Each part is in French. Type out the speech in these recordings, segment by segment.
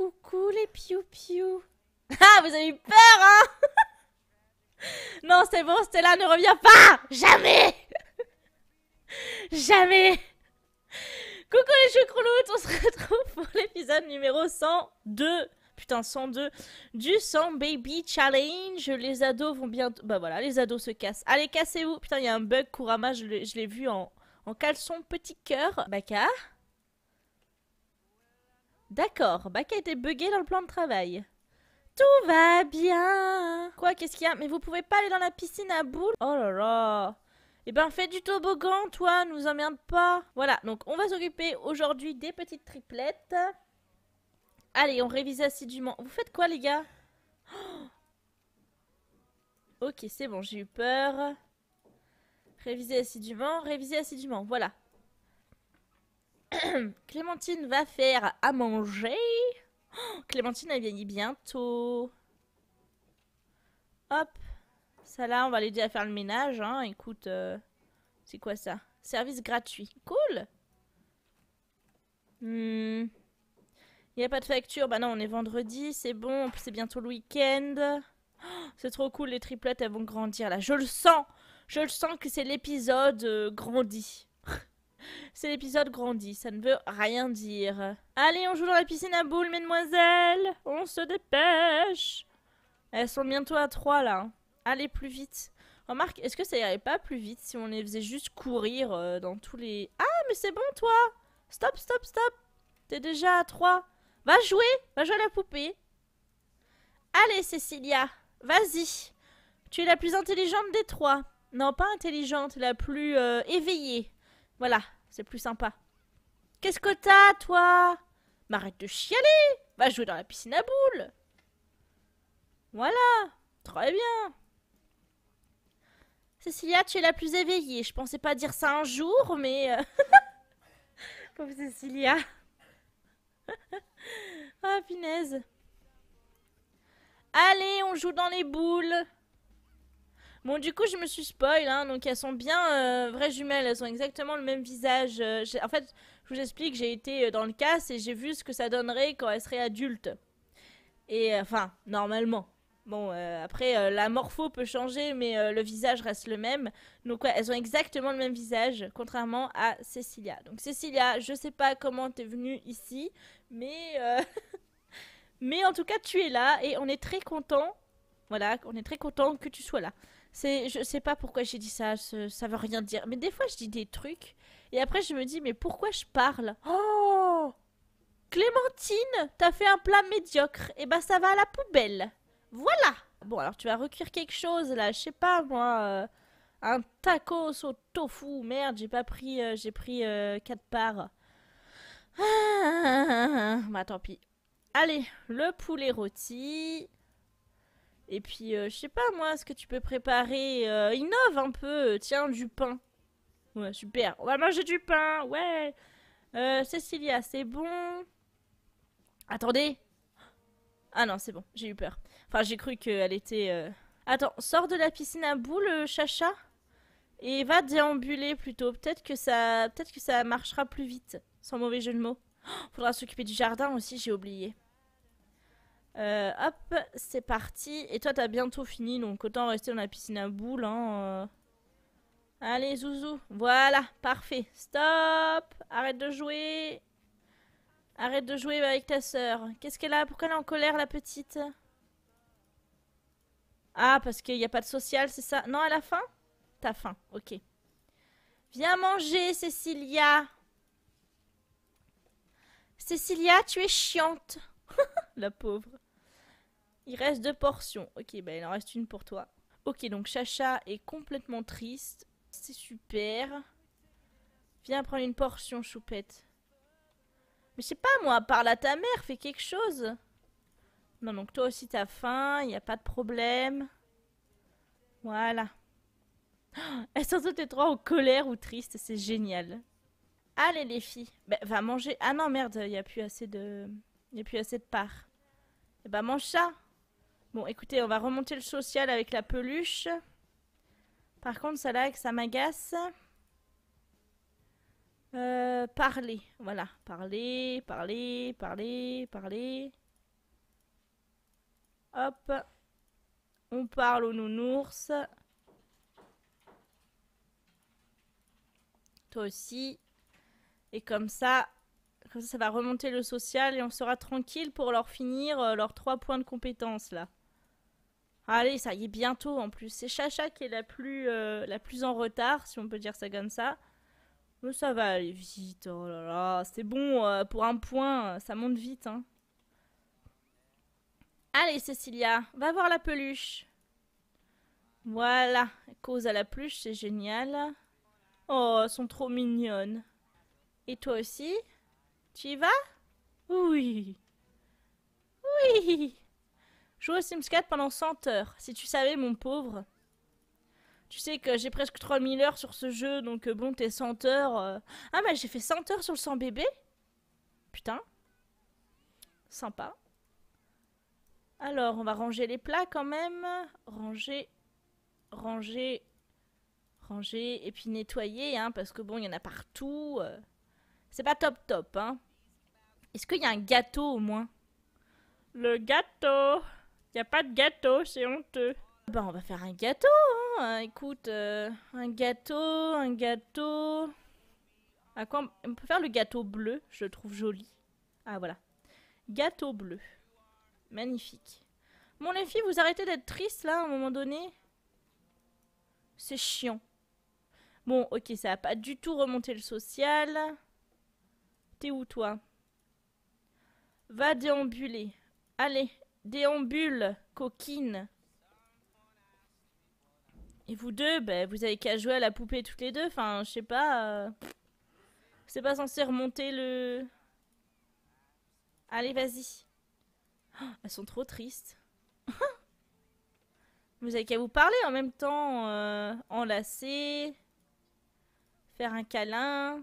Coucou les piou-piou. Ah, vous avez eu peur, hein Non, c'est bon, Stella ne revient pas Jamais Jamais Coucou les choucrouloutes, on se retrouve pour l'épisode numéro 102. Putain, 102 du 100 Baby Challenge. Les ados vont bientôt. Bah voilà, les ados se cassent. Allez, cassez-vous Putain, il y a un bug, Kurama, je l'ai vu en, en caleçon petit cœur. Baka D'accord, bah, a été buggé dans le plan de travail. Tout va bien Quoi, qu'est-ce qu'il y a Mais vous pouvez pas aller dans la piscine à boules Oh là là eh ben fais du toboggan toi, nous emmerde pas. Voilà, donc on va s'occuper aujourd'hui des petites triplettes. Allez, on révise assidûment. Vous faites quoi les gars Ok, c'est bon, j'ai eu peur. Réviser assidûment, réviser assidûment, voilà. Clémentine va faire à manger. Oh, Clémentine, elle vieillit bientôt. Hop. Ça là, on va l'aider à faire le ménage. Hein. Écoute, euh, c'est quoi ça Service gratuit. Cool. Hmm. Il n'y a pas de facture. Bah non, on est vendredi. C'est bon. C'est bientôt le week-end. Oh, c'est trop cool. Les triplettes, elles vont grandir là. Je le sens. Je le sens que c'est l'épisode grandit. Euh, grandi. C'est l'épisode grandi, ça ne veut rien dire. Allez, on joue dans la piscine à boules, mesdemoiselles On se dépêche Elles sont bientôt à trois, là. Hein. Allez, plus vite. Remarque, est-ce que ça irait pas plus vite si on les faisait juste courir euh, dans tous les... Ah, mais c'est bon, toi Stop, stop, stop T'es déjà à trois. Va jouer Va jouer à la poupée Allez, Cécilia Vas-y Tu es la plus intelligente des trois. Non, pas intelligente, la plus euh, éveillée. Voilà, c'est plus sympa. Qu'est-ce que t'as, toi M'arrête de chialer Va jouer dans la piscine à boules Voilà Très bien Cécilia, tu es la plus éveillée. Je pensais pas dire ça un jour, mais... Euh, pauvre Cécilia Ah, oh, Allez, on joue dans les boules Bon, du coup, je me suis spoil, hein, donc elles sont bien euh, vraies jumelles, elles ont exactement le même visage. Euh, en fait, je vous explique, j'ai été euh, dans le casse et j'ai vu ce que ça donnerait quand elles seraient adultes. Et enfin, normalement. Bon, après, la morpho peut changer, mais le visage reste le même. Donc, elles ont exactement le même visage, contrairement à Cécilia. Donc, Cécilia, je sais pas comment t'es venue ici, mais. mais en tout cas, tu es là et on est très content. Voilà, on est très content que tu sois là. C'est, je sais pas pourquoi j'ai dit ça, ça veut rien dire. Mais des fois, je dis des trucs et après, je me dis, mais pourquoi je parle Oh Clémentine, t'as fait un plat médiocre. Et eh bah, ça va à la poubelle. Voilà Bon, alors tu vas recuire quelque chose là, je sais pas moi. Euh, un taco au tofu. Merde, j'ai pas pris. Euh, j'ai pris euh, quatre parts. Ah, ah, ah, bah, tant pis. Allez, le poulet rôti. Et puis, euh, je sais pas, moi, ce que tu peux préparer, euh, innove un peu. Tiens, du pain. Ouais, super. On va manger du pain, ouais. Euh, Cécilia, c'est bon. Attendez. Ah non, c'est bon, j'ai eu peur. Enfin, j'ai cru qu'elle était... Attends, sors de la piscine à boules, Chacha et va déambuler plutôt. Peut-être que ça, peut que ça marchera plus vite, sans mauvais jeu de mots. Oh, faudra s'occuper du jardin aussi, j'ai oublié. Euh, hop, c'est parti. Et toi, t'as bientôt fini, donc autant rester dans la piscine à boules. Hein, euh. Allez, Zouzou. Voilà, parfait. Stop. Arrête de jouer. Arrête de jouer avec ta soeur Qu'est-ce qu'elle a Pourquoi elle est en colère, la petite Ah, parce qu'il n'y a pas de social, c'est ça Non, elle a faim T'as faim, ok. Viens manger, Cécilia. Cécilia, tu es chiante la pauvre. Il reste deux portions. Ok, ben il en reste une pour toi. Ok, donc Chacha est complètement triste. C'est super. Viens prendre une portion, choupette. Mais je sais pas, moi, parle à ta mère, fais quelque chose. Non, donc toi aussi t'as faim, il n'y a pas de problème. Voilà. Est-ce que t'es trois en colère ou triste. c'est génial. Allez les filles, bah, va manger. Ah non, merde, il a plus assez de... Il n'y a plus assez de parts bah mon chat. Bon, écoutez, on va remonter le social avec la peluche. Par contre, ça là, ça m'agace. parler, voilà. Parler, parler, parler, parler. Hop. On parle au nounours. Toi aussi. Et comme ça, ça va remonter le social et on sera tranquille pour leur finir euh, leurs trois points de compétence là. Ah, allez, ça y est bientôt en plus. C'est Chacha qui est la plus, euh, la plus en retard, si on peut dire ça comme ça. Mais ça va aller vite, oh là là, c'est bon, euh, pour un point, ça monte vite. Hein. Allez Cécilia, va voir la peluche. Voilà, cause à la peluche, c'est génial. Oh, elles sont trop mignonnes. Et toi aussi tu y vas Oui. Oui. Joue au Sims 4 pendant 100 heures. Si tu savais, mon pauvre. Tu sais que j'ai presque 3000 heures sur ce jeu, donc euh, bon, t'es 100 heures. Euh. Ah, mais j'ai fait 100 heures sur le 100 bébé Putain. Sympa. Alors, on va ranger les plats quand même. Ranger, ranger, ranger, et puis nettoyer, hein, parce que bon, il y en a partout. Euh. C'est pas top top, hein. Est-ce qu'il y a un gâteau au moins Le gâteau Il a pas de gâteau, c'est honteux. Bah on va faire un gâteau, hein. Écoute, euh, un gâteau, un gâteau... À quoi on... peut faire le gâteau bleu, je le trouve joli. Ah voilà. Gâteau bleu. Magnifique. Bon les filles, vous arrêtez d'être tristes là à un moment donné C'est chiant. Bon, ok, ça a pas du tout remonté le social. T'es où, toi Va déambuler. Allez, déambule, coquine. Et vous deux, ben, vous avez qu'à jouer à la poupée toutes les deux. Enfin, je sais pas. Euh, c'est pas censé remonter le. Allez, vas-y. Oh, elles sont trop tristes. vous avez qu'à vous parler en même temps. Euh, enlacer. Faire un câlin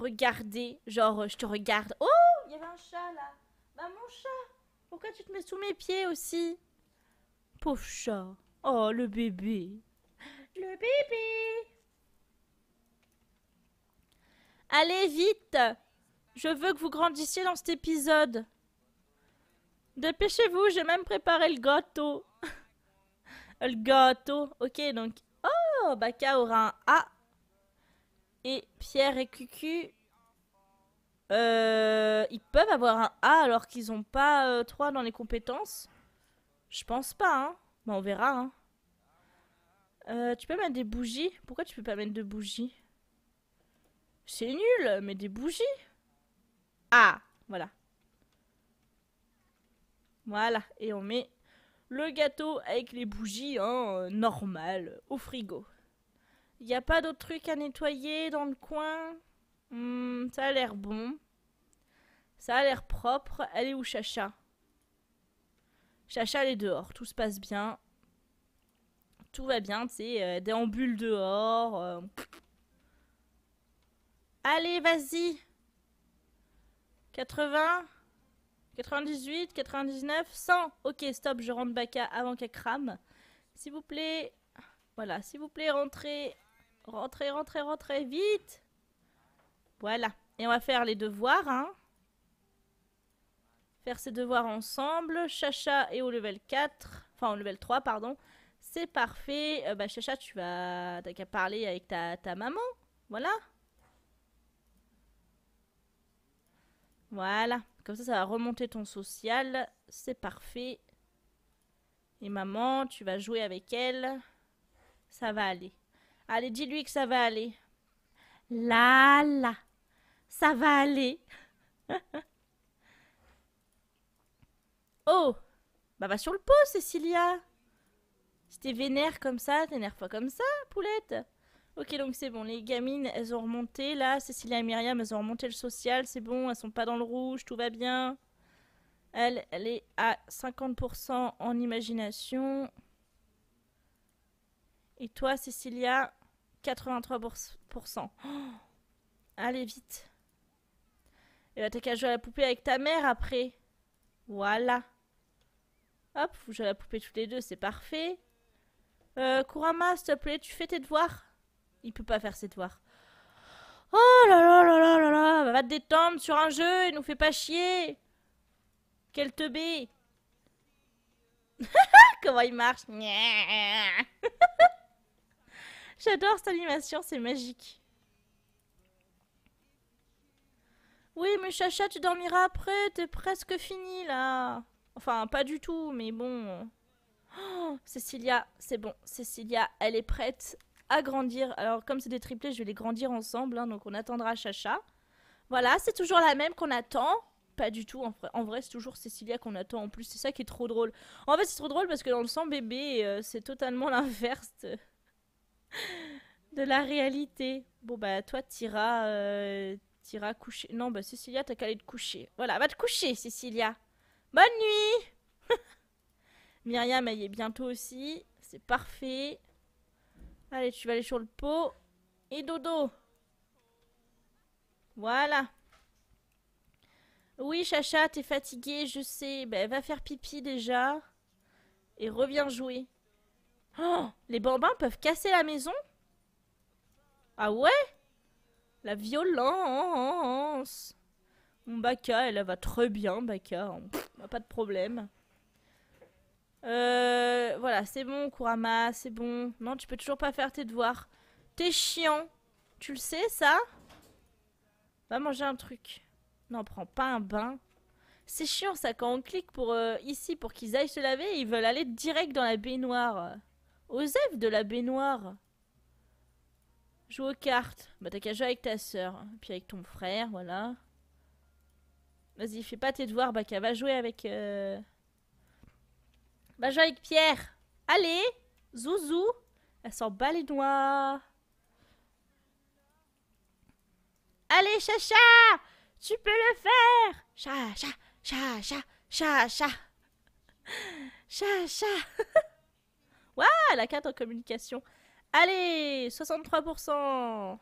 regarder, genre euh, je te regarde. Oh, il y avait un chat là. Bah mon chat, pourquoi tu te mets sous mes pieds aussi Pauvre chat. Oh, le bébé. Le bébé. Allez vite. Je veux que vous grandissiez dans cet épisode. Dépêchez-vous, j'ai même préparé le gâteau. le gâteau. Ok, donc... Oh, Baka aura un A ah! et Pierre et Cucu, euh, ils peuvent avoir un A alors qu'ils n'ont pas euh, trois 3 dans les compétences Je pense pas, hein. Mais bah, on verra, hein. euh, tu peux mettre des bougies Pourquoi tu peux pas mettre de bougies C'est nul, mais des bougies Ah, voilà. Voilà, et on met le gâteau avec les bougies, hein, normal, au frigo. Il a pas d'autres trucs à nettoyer dans le coin hmm, Ça a l'air bon. Ça a l'air propre. Elle est où Chacha Chacha, est dehors. Tout se passe bien. Tout va bien, tu sais. Euh, déambule dehors. Euh. Allez, vas-y 80 98, 99, 100 Ok, stop, je rentre Baka avant qu'elle crame. S'il vous plaît. Voilà, s'il vous plaît, rentrez. Rentrez, rentrez, rentrez, vite Voilà. Et on va faire les devoirs, hein. Faire ses devoirs ensemble. Chacha est au level 4. Enfin, au level 3, pardon. C'est parfait. Euh, bah, Chacha, tu vas... T'as qu'à parler avec ta, ta maman. Voilà. Voilà. Comme ça, ça va remonter ton social. C'est parfait. Et maman, tu vas jouer avec elle. Ça va aller. Allez, dis-lui que ça va aller. Là, là, ça va aller. oh, bah va sur le pot, Cécilia. Si t'es vénère comme ça, t'énerves pas comme ça, poulette. Ok, donc c'est bon, les gamines, elles ont remonté là. Cécilia et Myriam, elles ont remonté le social, c'est bon, elles sont pas dans le rouge, tout va bien. Elle, elle est à 50% en imagination. Et toi, Cécilia 83%. Allez, vite. Et bah, t'as qu'à jouer à la poupée avec ta mère après. Voilà. Hop, vous jouez à la poupée tous les deux, c'est parfait. Euh, Kurama, s'il te plaît, tu fais tes devoirs. Il peut pas faire ses devoirs. Oh là là là là là là Va te détendre sur un jeu et nous fais pas chier Quel teubé Comment il marche J'adore cette animation, c'est magique. Oui, mais Chacha, tu dormiras après, t'es presque fini là. Enfin, pas du tout, mais bon. Oh, Cécilia, c'est bon. Cécilia, elle est prête à grandir. Alors, comme c'est des triplés, je vais les grandir ensemble, hein, donc on attendra Chacha. Voilà, c'est toujours la même qu'on attend. Pas du tout, en vrai, c'est toujours Cécilia qu'on attend en plus, c'est ça qui est trop drôle. En fait, c'est trop drôle parce que dans le sang bébé, euh, c'est totalement l'inverse. de la réalité. Bon, bah, toi, t'iras euh, coucher. Non, bah, Cécilia, t'as qu'à aller te coucher. Voilà, va te coucher, Cécilia. Bonne nuit Myriam, elle est bientôt aussi. C'est parfait. Allez, tu vas aller sur le pot. Et dodo. Voilà. Oui, Chacha, t'es fatiguée, je sais. Bah, va faire pipi déjà. Et reviens jouer. Oh, les bambins peuvent casser la maison Ah ouais La violence Mon Baka, elle, va très bien, Baka. Hein. pas de problème. Euh, voilà, c'est bon, Kurama, c'est bon. Non, tu peux toujours pas faire tes devoirs. T'es chiant. Tu le sais, ça Va manger un truc. Non, prends pas un bain. C'est chiant, ça, quand on clique pour, euh, ici pour qu'ils aillent se laver, ils veulent aller direct dans la baignoire. Osef de la baignoire. Joue aux cartes. Bah t'as qu'à jouer avec ta sœur. Hein. Puis avec ton frère, voilà. Vas-y, fais pas tes devoirs, Baka. Va jouer avec... Euh, va jouer avec Pierre. Allez Zouzou Elle s'en bat les doigts. Allez, Chacha Tu peux le faire Chacha, Chacha, Chacha. Chacha. Waouh, la carte en communication. Allez, 63%.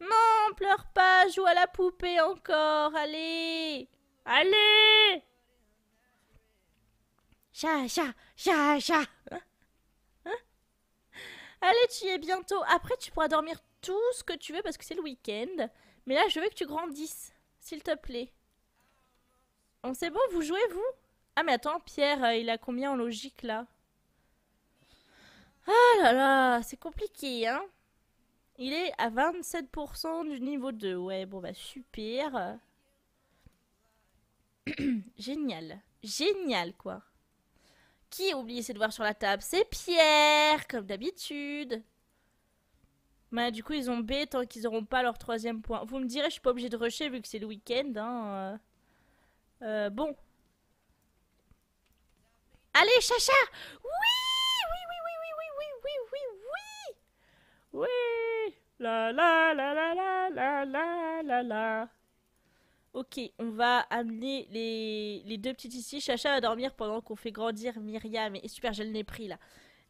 Non, pleure pas, joue à la poupée encore. Allez. Allez. Cha chat, chat, hein, hein. Allez, tu y es bientôt. Après, tu pourras dormir tout ce que tu veux parce que c'est le week-end. Mais là, je veux que tu grandisses, s'il te plaît. On sait bon, vous jouez, vous Ah, mais attends, Pierre, euh, il a combien en logique, là ah là là, c'est compliqué, hein Il est à 27% du niveau 2. Ouais, bon bah super. Génial. Génial, quoi. Qui a oublié ses devoirs sur la table C'est Pierre, comme d'habitude. Bah du coup, ils ont B tant qu'ils n'auront pas leur troisième point. Vous me direz, je suis pas obligée de rusher vu que c'est le week-end, hein. Euh. Euh, bon. Allez, Chacha Oui Oui La la la la la la la la la. Ok, on va amener les, deux petites ici. Chacha va dormir pendant qu'on fait grandir Myriam. Et super, je l'ai pris là.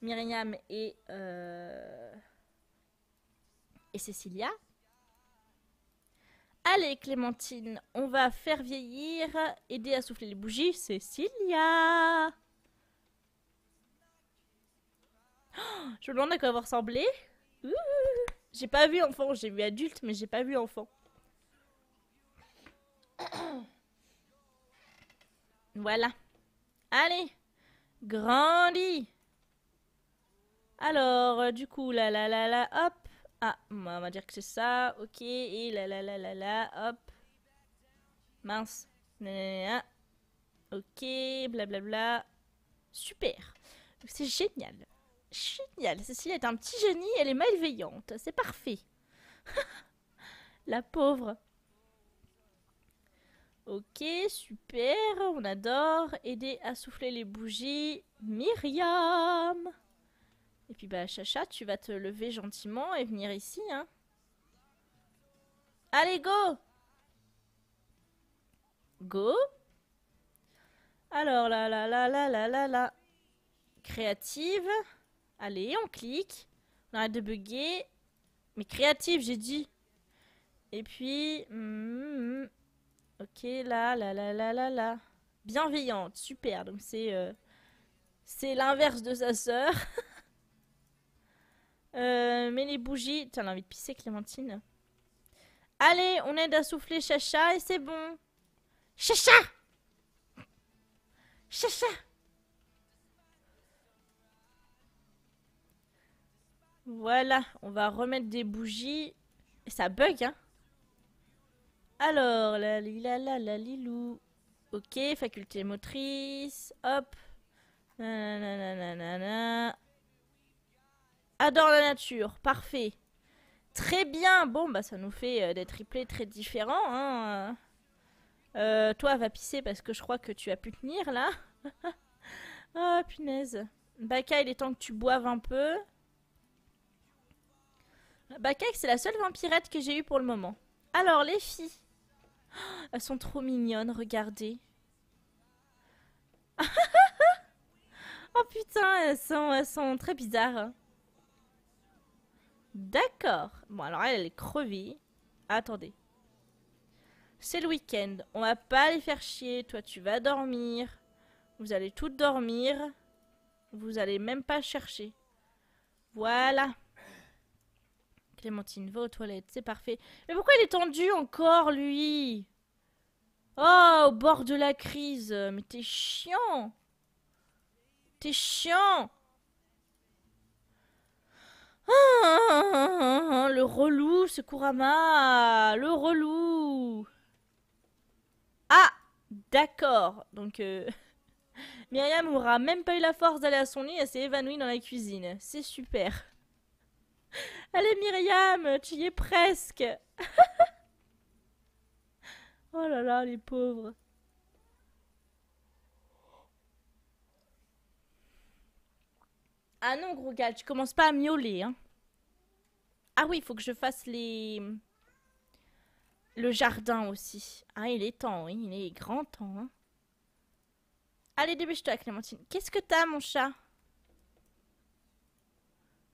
Myriam et... Euh, et Cécilia. Allez Clémentine, on va faire vieillir, aider à souffler les bougies, Cécilia. Oh, je me demande à quoi va ressembler. J'ai pas vu enfant, j'ai vu adulte, mais j'ai pas vu enfant. Voilà. Allez, grandis. Alors, euh, du coup, là, là, là, la, hop. Ah, on va dire que c'est ça, ok. Et là, là, là, là, là, hop. Mince. Là, ok, blablabla. Super. C'est génial. Génial, Cécile est un petit génie, elle est malveillante, c'est parfait. La pauvre. Ok, super, on adore. Aider à souffler les bougies, Myriam. Et puis bah Chacha, tu vas te lever gentiment et venir ici, hein. Allez, go Go Alors là là là là là là là. Créative. Allez, on clique. On arrête de bugger. Mais créatif, j'ai dit. Et puis... Hmm, ok, là, là, là, là, là, là. Bienveillante, super. Donc c'est... Euh, c'est l'inverse de sa sœur. euh, mais les bougies... Tu as envie de pisser, Clémentine. Allez, on aide à souffler Chacha et c'est bon. Chacha Chacha Voilà, on va remettre des bougies. Et ça bug, hein Alors, la li la la lilou. Ok, faculté motrice. Hop. Nanana. Adore la nature, parfait. Très bien, bon, bah ça nous fait euh, des triplés très différents. Hein. Euh, toi, va pisser parce que je crois que tu as pu tenir là. oh, punaise. Baka, il est temps que tu boives un peu. Bakak, c'est la seule vampirette que j'ai eue pour le moment. Alors, les filles. Oh, elles sont trop mignonnes, regardez. oh putain, elles sont, elles sont très bizarres. Hein. D'accord. Bon, alors elle, est crevée. Attendez. C'est le week-end. On va pas les faire chier. Toi, tu vas dormir. Vous allez toutes dormir. Vous allez même pas chercher. Voilà. Clémentine, va aux toilettes, c'est parfait. Mais pourquoi il est tendu encore, lui Oh, au bord de la crise. Mais t'es chiant. T'es chiant. Ah, le relou, ce Kurama. Le relou. Ah, d'accord. Donc, euh, Myriam aura même pas eu la force d'aller à son lit, elle s'est évanouie dans la cuisine. C'est super. Allez Myriam, tu y es presque. oh là là, les pauvres. Ah non, gros gars, tu commences pas à miauler. Hein. Ah oui, il faut que je fasse les... Le jardin aussi. Ah, il est temps, il est grand temps. Hein. Allez, dépêche-toi, Clémentine. Qu'est-ce que t'as, mon chat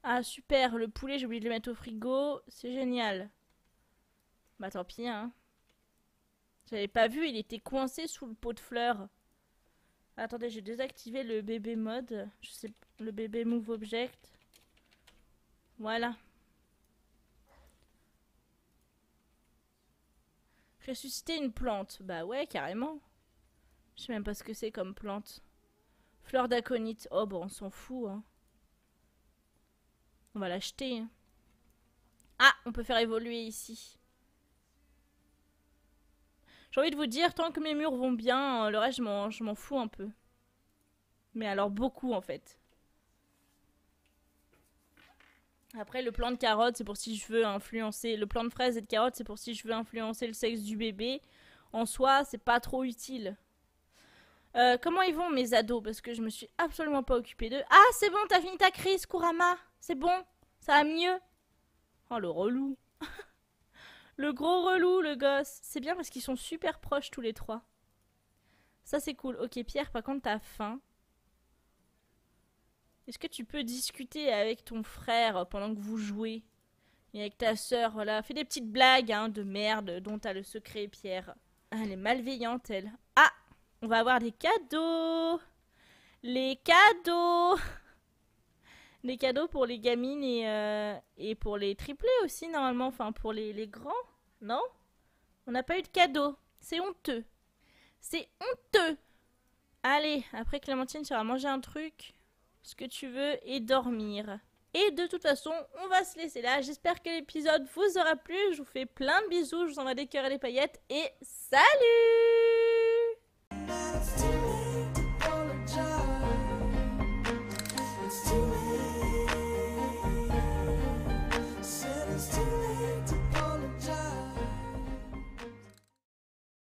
ah super, le poulet, j'ai oublié de le mettre au frigo. C'est génial. Bah tant pis, hein. J'avais pas vu, il était coincé sous le pot de fleurs. Attendez, j'ai désactivé le bébé mode. Je sais, le bébé move object. Voilà. Ressusciter une plante. Bah ouais, carrément. Je sais même pas ce que c'est comme plante. Fleur d'aconite. Oh, bon, bah, on s'en fout. Hein. On va l'acheter. Ah, on peut faire évoluer ici. J'ai envie de vous dire, tant que mes murs vont bien, euh, le reste, je m'en fous un peu. Mais alors beaucoup, en fait. Après, le plan de carottes, c'est pour si je veux influencer... Le plan de fraise et de carotte, c'est pour si je veux influencer le sexe du bébé. En soi, c'est pas trop utile. Euh, comment ils vont, mes ados Parce que je me suis absolument pas occupée d'eux. Ah, c'est bon, t'as fini ta crise, Kurama c'est bon, ça va mieux. Oh le relou. le gros relou, le gosse. C'est bien parce qu'ils sont super proches tous les trois. Ça c'est cool. Ok Pierre, par contre t'as faim. Est-ce que tu peux discuter avec ton frère pendant que vous jouez Et avec ta sœur, voilà. Fais des petites blagues hein, de merde dont t'as le secret Pierre. Ah, elle est malveillante elle. Ah On va avoir des cadeaux Les cadeaux des cadeaux pour les gamines et, euh, et pour les triplés aussi, normalement. Enfin, pour les, les grands, non On n'a pas eu de cadeaux. C'est honteux. C'est honteux Allez, après Clémentine, tu vas manger un truc, ce que tu veux, et dormir. Et de toute façon, on va se laisser là. J'espère que l'épisode vous aura plu. Je vous fais plein de bisous, je vous envoie des cœurs et des paillettes. Et salut